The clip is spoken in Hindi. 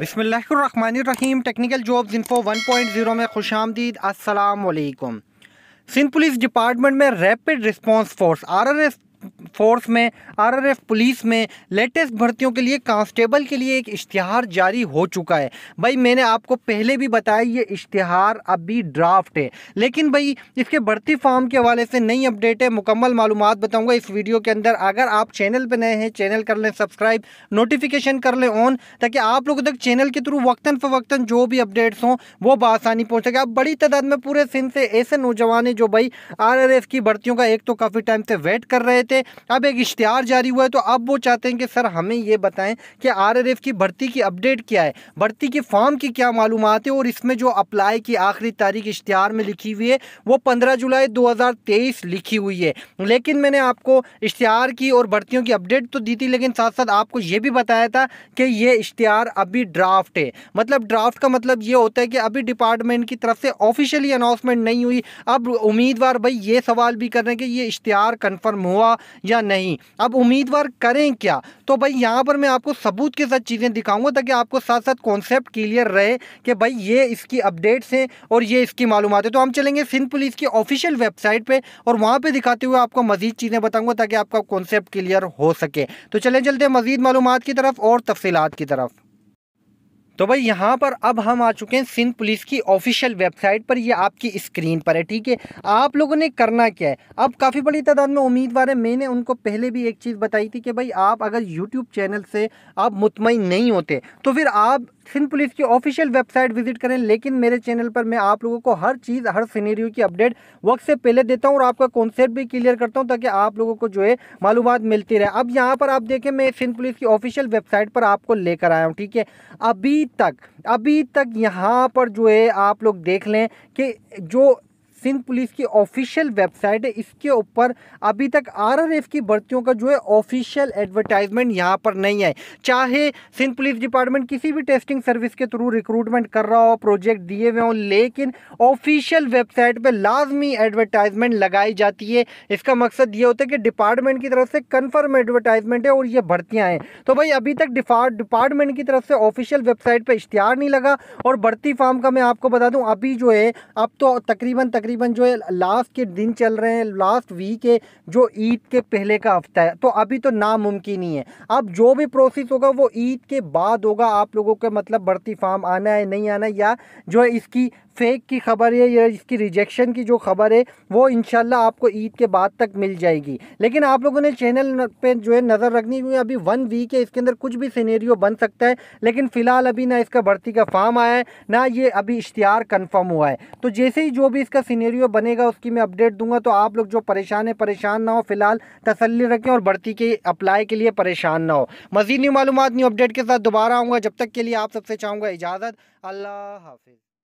बिसमीम टेक्निकल जॉब्स इन्फो 1.0 में खुश आमदीद असलकुम सिंध पुलिस डिपार्टमेंट में rapid response force RRF force में आरआरएफ पुलिस में लेटेस्ट भर्तियों के लिए कांस्टेबल के लिए एक इश्तिहार जारी हो चुका है भाई मैंने आपको पहले भी बताया ये इश्तिहार अभी ड्राफ्ट है लेकिन भाई इसके भर्ती फॉर्म के हवाले से नई अपडेट है मुकम्मल मालूम बताऊँगा इस वीडियो के अंदर अगर आप चैनल पर नए हैं चैनल कर लें सब्सक्राइब नोटिफिकेशन कर लें ऑन ताकि आप लोगों तक चैनल के थ्रू वक्ता फ़वक्ता जो भी अपडेट्स हों वो बसानी पहुँच सके अब बड़ी तादाद में पूरे सिंध से ऐसे नौजवान हैं जो भाई आर की भर्तियों का एक तो काफ़ी टाइम से वेट कर रहे थे थे अब एक इश्तहार जारी हुआ है तो अब वो चाहते हैं कि सर हमें ये बताएं कि आर की भर्ती की अपडेट क्या है भर्ती की फॉर्म की क्या मालूम है और इसमें जो अप्लाई की आखिरी तारीख इश्तहार में लिखी हुई है वो पंद्रह जुलाई दो लिखी हुई है लेकिन मैंने आपको इश्तहार की और भर्तियों की अपडेट तो दी थी लेकिन साथ साथ आपको ये भी बताया था कि ये इश्तहार अभी ड्राफ्ट है मतलब ड्राफ्ट का मतलब ये होता है कि अभी डिपार्टमेंट की तरफ से ऑफिशियली अनाउंसमेंट नहीं हुई अब उम्मीदवार भाई ये सवाल भी कर रहे हैं कि ये इश्तहार कन्फर्म हुआ या नहीं अब उम्मीदवार करें क्या तो भाई यहाँ पर मैं आपको सबूत के साथ चीज़ें दिखाऊंगा ताकि आपको साथ साथ कॉन्सेप्ट क्लियर रहे कि भाई ये इसकी अपडेट्स हैं और ये इसकी मालूम है तो हम चलेंगे सिंध पुलिस की ऑफिशियल वेबसाइट पर और वहाँ पर दिखाते हुए आपको मजीद चीज़ें बताऊँगा ताकि आपका कॉन्सेप्ट क्लियर हो सके तो चले चलते मजीद मालूम की तरफ और तफसीत की तरफ तो भाई यहाँ पर अब हम आ चुके हैं सिंध पुलिस की ऑफिशियल वेबसाइट पर ये आपकी स्क्रीन पर है ठीक है आप लोगों ने करना क्या है अब काफ़ी बड़ी तादाद में उम्मीदवार है मैंने उनको पहले भी एक चीज़ बताई थी कि भाई आप अगर यूट्यूब चैनल से आप मुतमिन नहीं होते तो फिर आप सिंध पुलिस की ऑफिशियल वेबसाइट विजिट करें लेकिन मेरे चैनल पर मैं आप लोगों को हर चीज़ हर सीनेरियो की अपडेट वक्त से पहले देता हूँ और आपका कॉन्सेप्ट भी क्लियर करता हूँ ताकि आप लोगों को जो है मालूम मिलती रहे अब यहाँ पर आप देखें मैं सिंध पुलिस की ऑफिशियल वेबसाइट पर आपको लेकर आया हूँ ठीक है अभी तक अभी तक यहाँ पर जो है आप लोग देख लें कि जो सिंध पुलिस की ऑफिशियल वेबसाइट है इसके ऊपर अभी तक आरआरएफ की भर्तियों का जो है ऑफिशियल एडवर्टाइजमेंट यहाँ पर नहीं है चाहे सिंध पुलिस डिपार्टमेंट किसी भी टेस्टिंग सर्विस के थ्रू रिक्रूटमेंट कर रहा हो प्रोजेक्ट दिए हुए हों लेकिन ऑफिशियल वेबसाइट पर लाजमी एडवर्टाइजमेंट लगाई जाती है इसका मकसद ये होता है कि डिपार्टमेंट की तरफ से कन्फर्म एडवर्टाइजमेंट है और ये भर्तियाँ हैं तो भाई अभी तक डिपार्टमेंट की तरफ से ऑफिशियल वेबसाइट पर इश्तहार नहीं लगा और भर्ती फार्म का मैं आपको बता दूँ अभी जो है अब तो तकरीबन तक तकरीबन जो लास्ट के दिन चल रहे हैं लास्ट वीक है जो ईद के पहले का हफ्ता है तो अभी तो नामुमकिन ही है अब जो भी प्रोसेस होगा वो ईद के बाद होगा आप लोगों के मतलब भर्ती फार्म आना है नहीं आना या जो है इसकी फेक की ख़बर है या इसकी रिजेक्शन की जो ख़बर है वो इन आपको ईद के बाद तक मिल जाएगी लेकिन आप लोगों ने चैनल पे जो है नज़र रखनी हुई अभी वन वीक है इसके अंदर कुछ भी सीनेरियो बन सकता है लेकिन फ़िलहाल अभी ना इसका भर्ती का फॉर्म आया है ना ये अभी इश्तिहार कन्फर्म हुआ है तो जैसे ही जो भी इसका सीनेरियो बनेगा उसकी मैं अपडेट दूंगा तो आप लोग जो परेशान है परेशान ना हो फिलहाल तसली रखें और भर्ती के अप्लाई के लिए परेशान ना हो मज़ीद न्यू मालूम न्यू अपडेट के साथ दोबारा आऊँगा जब तक के लिए आप सबसे चाहूँगा इजाज़त अल्लाह हाफिज़